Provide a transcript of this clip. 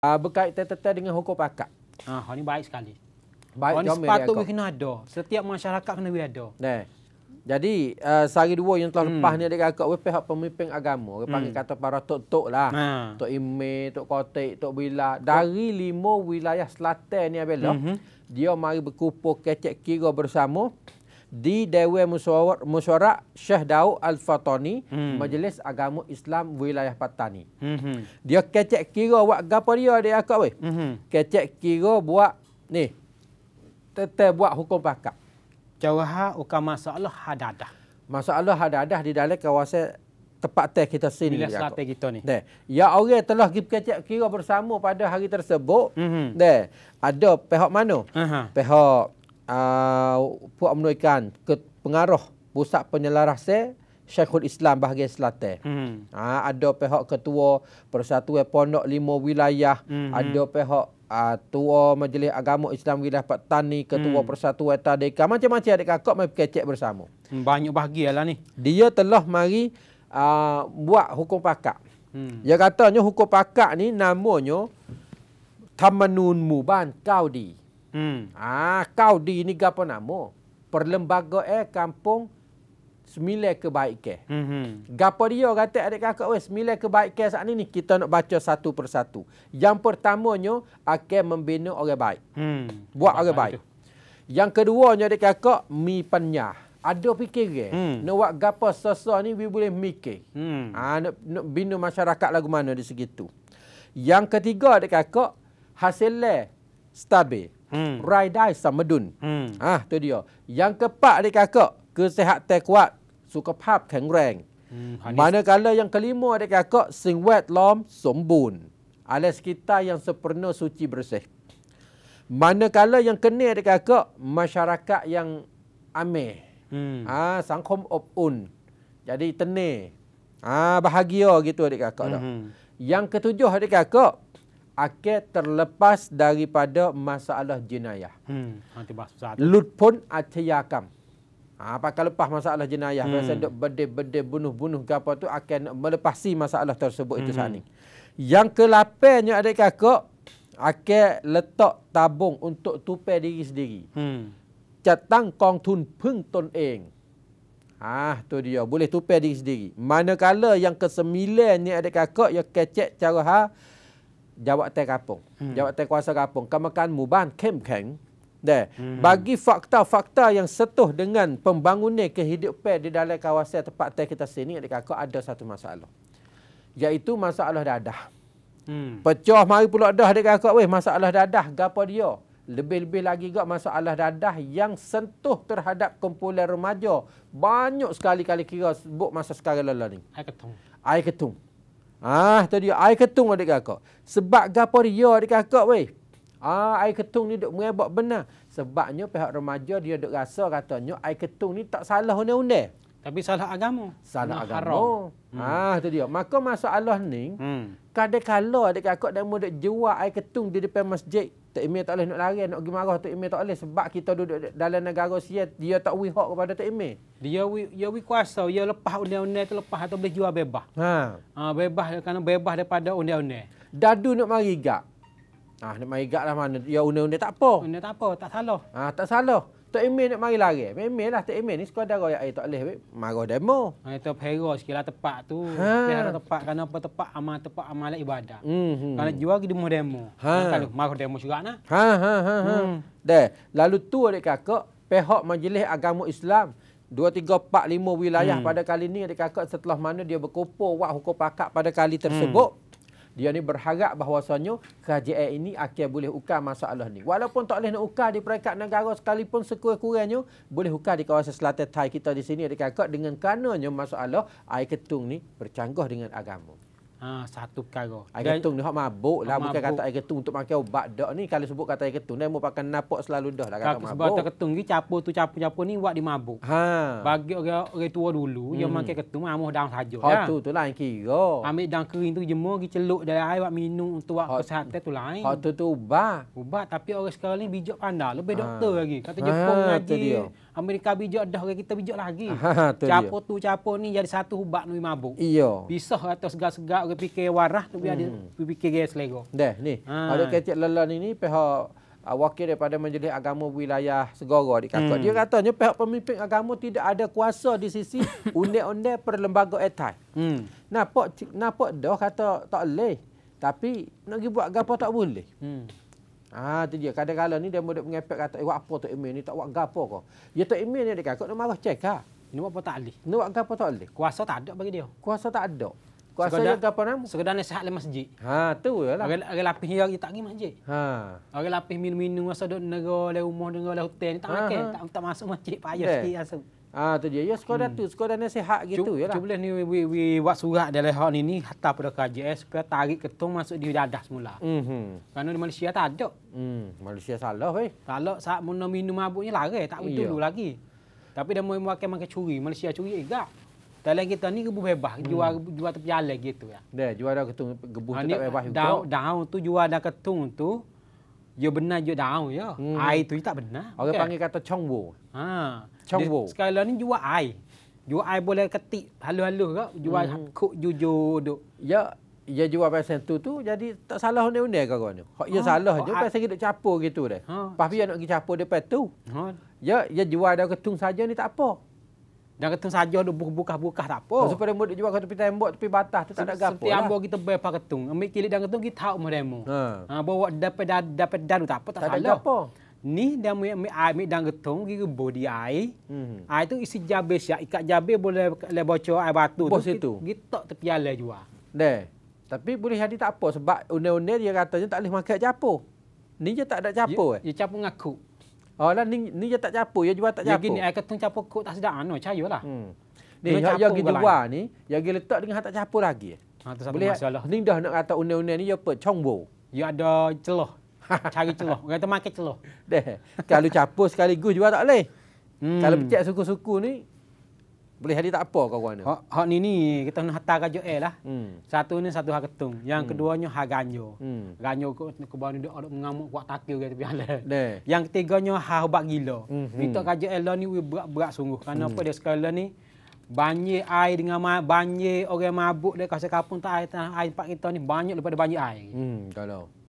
uh, ah, berkaitan-kaitan dengan hukum pakat. Ah, ini baik sekali. Baik ini sepatut kita kena ada. Setiap masyarakat kena ada. Nah. Jadi, uh, sehari dua yang telah hmm. lepas ni adik kakak, dia pihak pemimpin agama. Dia panggil hmm. kata para tok-tok lah. Ha. Tok Ime, Tok Kotek, Tok Bila. Dari lima wilayah selatan ni, Abel, hmm dia mari berkumpul kecek kira bersama di Dewa Musyawar Musyawarah Syekh Daud Al-Fatani hmm. Majlis Agama Islam Wilayah Patani. Hmm. Dia kecek kira buat gapo dia dia akak weh. Hmm. Kecek kira buat ni. Tete buat hukum pakak. Jauh ukam masalah hadadah. Masalah hadadah di dalam kawasan tepat teh kita sini Bila selatan kita ni. Deh. Ya orang telah pergi kecek kira bersama pada hari tersebut. Hmm. Deh. Ada pihak mana? Aha. Pihak uh, puak menuikan ke pengaruh pusat penyelaras Syekhul Islam bahagian selatan. Hmm. Ha, ada pihak ketua persatuan pondok lima wilayah, hmm. ada pihak uh, tua majlis agama Islam wilayah Petani, ketua hmm. persatuan tadika, macam-macam adik kakak mai kecek bersama. Hmm, banyak bahagia lah ni. Dia telah mari uh, buat hukum pakak. Hmm. Dia katanya hukum pakak ni namanya Tamanun Muban Kaudi. Hmm. Ah, kau di ni apa nama? Perlembaga eh kampung semile kebaikan. Hmm. Gapo dia kata adik kakak weh sembilan kebaikan saat ini kita nak baca satu persatu. Yang pertamanya akan membina orang baik. Hmm. Buat orang baik. Yang keduanya adik kakak mi penyah. Ada fikir ke? Hmm. Nak buat gapo sesa ni we boleh mikir. Hmm. Ha, nak, nak bina masyarakat lagu mana di segitu. Yang ketiga adik kakak hasilnya stabil. Hmm. Rai dai Dun. Hmm. Ah, tu dia. Yang keempat ni kakak, kesihatan kuat, sukapap kengreng. Hmm, Manakala yang kelima adik kakak, sing wet lom sombun. Alas kita yang sepenuhnya suci bersih. Manakala yang kena adik kakak, masyarakat yang ameh. Hmm. Ah, sangkom opun. Jadi tenih. Ah, bahagia gitu adik kakak. Hmm. Yang ketujuh adik kakak, akan terlepas daripada masalah jenayah. Hmm. Lut pun atiyakam. Ha, apakah lepas masalah jenayah? Hmm. Rasa duk bedih-bedih bunuh-bunuh ke apa tu akan melepasi masalah tersebut hmm. itu sana. Yang ke-8 nya adik kakak akan letak tabung untuk tupai diri sendiri. Hmm. Catang kong tun peng ton eng. Ah ha, tu dia boleh tupai diri sendiri. Manakala yang ke-9 ni adik kakak yang kecek cara ha jawatan kapung. Hmm. Jawatan kuasa kapung. Kemakan muban kem-keng. Hmm. Bagi fakta-fakta yang setuh dengan pembangunan kehidupan di dalam kawasan tempat teh kita sini, adik aku ada satu masalah. Iaitu masalah dadah. Hmm. Pecah mari pula dah adik aku. Weh, masalah dadah, gapa dia? Lebih-lebih lagi juga masalah dadah yang sentuh terhadap kumpulan remaja. Banyak sekali-kali kira buat masa sekarang lalu ni. Air ketung. Air ketung. Ah, tadi air ketung adik kakak. Sebab gapo dia adik kakak weh? Ah, air ketung ni duk merebak benar. Sebabnya pihak remaja dia duk rasa katanya air ketung ni tak salah undang-undang. Tapi salah agama. Salah agama. Ah, hmm. Ah, tu dia. Maka masalah ni, hmm. kadang-kadang ada kakak dan muda jual air ketung di depan masjid. tak Imeh tak boleh nak lari, nak pergi marah Tok Imeh tak boleh. Sebab kita duduk dalam negara siya, dia tak wih hak kepada Tok Imeh. Dia wih, dia wih kuasa, dia lepas undang-undang tu lepas atau boleh jual bebas. Ha. Ha, bebas, kerana bebas daripada undang-undang. Dadu nak mari gak. Ah, ha, nak mari gak lah mana. Ya, undang-undang tak apa. Undang tak apa, tak salah. Ah, ha, tak salah. Tak Emil nak mari lari. Lah, Tok lah. tak Emil ni sekolah darah yang air tak boleh. Marah demo. Ha, itu perah sikit lah tepat tu. Ha. Perah tepat. Kerana apa tepat? Amal tepat amal ibadah. Mm -hmm. Kalau jual ke demo demo. Ha. Kalau marah demo juga nak? Ha, ha, ha, ha. Hmm. Deh. Lalu tu adik kakak, pihak majlis agama Islam. Dua, tiga, empat, lima wilayah hmm. pada kali ni adik kakak setelah mana dia berkumpul buat hukum pakat pada kali tersebut. Hmm dia ni berharap bahawasanya KJL ini akan boleh ukar masalah ni. Walaupun tak boleh nak ukar di peringkat negara sekalipun sekurang-kurangnya boleh ukar di kawasan selatan Thai kita di sini dekat dengan kerananya masalah air ketung ni bercanggah dengan agama. Ha, satu perkara. Air ketung ni hak mabuk lah. Mabuk. Bukan kata air ketung untuk makan ubat dak ni. Kalau sebut kata air ketung, dia mau pakai napok selalu dah lah kata mabuk. Sebab tak ketung ni, capur tu capur-capur ni buat di mabuk. Ha. Bagi orang, orang tua dulu, hmm. yang makan ketung, ah, mau daun sahaja. Ha, lah. tu, tu lain yang kira. Ambil daun kering tu, jemur, pergi celuk dari air, buat minum untuk buat ha. kesehatan tu lain. Hak tu tu ubat. Ubat, tapi orang sekarang ni bijak pandai. Lebih ha. doktor lagi. Kata ha, Jepun ha, lagi. Dia. Amerika bijak dah orang kita bijak lagi. Ha, ha, capur dia. tu capur ni jadi satu ubat ni mabuk. Iya. Pisah atau segar-segar orang fikir warah biar hmm. ada fikir gaya selera. Dah ni. Ha. Ada ketik lelan ini pihak uh, wakil daripada Majlis Agama Wilayah Segoro di Kakak. Hmm. Dia katanya pihak pemimpin agama tidak ada kuasa di sisi undang-undang undi perlembaga etai. Hmm. Napa napa dah kata tak leh. Tapi nak pergi buat gapo tak boleh. Hmm. Ah tu dia kadang-kadang ni dia mudah mengepek kata eh, apa tu Emil ni tak buat gapo ke. Ya tu Emil ni dekat kau nak marah cek ah. Ni apa tak alih. Ni buat gapo tak alih. Kuasa tak ada bagi dia. Kuasa tak ada. Kuasa sekedar, dia ke apa nama? Sekedar nasihat lemah masjid. Ha, tu je lah. Orang, orang lapis yang tak pergi masjid. Ha. Orang lapis minum-minum masa duduk negara, dari rumah, dengar dari hotel. Tak ha, makan, ha. Tak, tak masuk masjid. Payah yeah. sikit rasa. Ha, tu je. Ya, sekolah hmm. tu. Sekolah nasihat gitu Cuk, je lah. Cuma boleh ni, we, we, we buat surat dari hal ni ni, pada kerajaan eh, supaya tarik ketung masuk di dadah semula. Mm -hmm. Kerana di Malaysia tak ada. Hmm, Malaysia salah weh. Kalau saat minum-minum mabuknya lari, tak betul yeah. lagi. Tapi dia mahu makan-makan curi. Malaysia curi juga. Talian kita ni gebu bebas, hmm. jual jual tepi jalan gitu ya. Dah, jual dah ketung gebu ha, tak bebas juga. Daun tu jual dah ketung tu. Ya benar je daun ya. Hmm. Air tu tak benar. Orang okay. panggil kata chongbo. Ha. chongbo. Sekarang ni jual air. Jual air boleh ketik halu-halu ke? Jual hmm. kok jujur duk. Ya, dia ya jual pasal tu tu jadi tak salah undang-undang kau kau ni. Hak ya ha. salah ha. je pasal kita capur gitu dah. Ha. Pas biar nak pergi capur depan tu. Ha. Ya, dia ya jual dah ketung saja ni tak apa. Jangan kata saja ada buka-buka tak apa. Sebab dia mesti jual kat tepi tembok tepi batas tu tak ada gapo. Setiap lah. ambo kita bayar paketung. Ambil kilit dan ketung kita tahu demo Ha. Ha bawa dapat dapat dapat dan tak apa tak, tak salah. Ni dia ambil ambil air ambil dan ketung gigi body air. Hmm. Air tu isi jabe sia ikat jabe boleh le bocor air batu Bos itu Kita tepi ala jua. Deh. Tapi boleh jadi tak apa sebab undang-undang dia katanya tak boleh makan capo. Ni je tak ada capo eh. Dia capo ngaku. Oh, lah, ni, ni je tak capur, ya jual tak capur. Ya gini, saya kata capur kot tak sedap, anu, cari lah. Hmm. Ni, yang pergi luar ni, yang pergi letak dengan tak capur lagi. Ha, tu satu ya? masalah. Ni dah nak kata unik-unik ni, ya apa? Congbo. Ya ada celoh. Cari celoh. Orang kata makan celoh. Deh. Kalau capur sekaligus jual tak boleh. Hmm. Kalau pecah suku-suku ni, boleh hari tak apa kau kena. Hak, hak ni ni kita nak hantar kajuk eh lah. Hmm. Satu ni satu hak ketung. Yang hmm. keduanya hak ganjo. Hmm. Ganjo ku ku bau dia ada mengamuk kuat takil ke tepi ala. Yang ketiganya hak ubat gila. Hmm. Kita kajuk eh ni berat-berat sungguh. Karena hmm. apa dia sekali ni banjir air dengan ma- banjir orang mabuk dia kasi kapung tak air tanah air pak kita ni banyak daripada banjir air. Hmm, kalau.